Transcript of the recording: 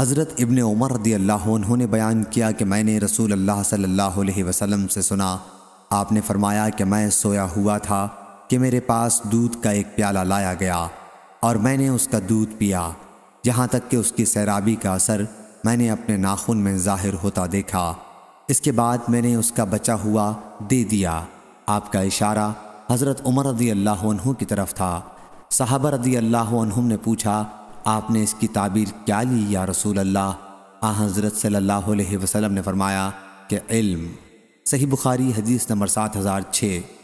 हज़रत इब्न उमर रदी अल्लाह ने बयान किया कि मैंने रसूल अल्लाह सल्लल्लाहु अलैहि वसल्लम से सुना आपने फरमाया कि मैं सोया हुआ था कि मेरे पास दूध का एक प्याला लाया गया और मैंने उसका दूध पिया यहाँ तक कि उसकी सैराबी का असर मैंने अपने नाखून में ज़ाहिर होता देखा इसके बाद मैंने उसका बचा हुआ दे दिया आपका इशारा हज़रत उमर रदी अल्लाह की तरफ था साहबा रदी अल्लाह ने पूछा आपने इसकी ताबीर क्या ली या रसूल अल्लाह आ हज़रत सल्लल्लाहु अलैहि वसल्लम ने फरमाया कि इल्म सही बुखारी हदीस नंबर सात हज़ार छः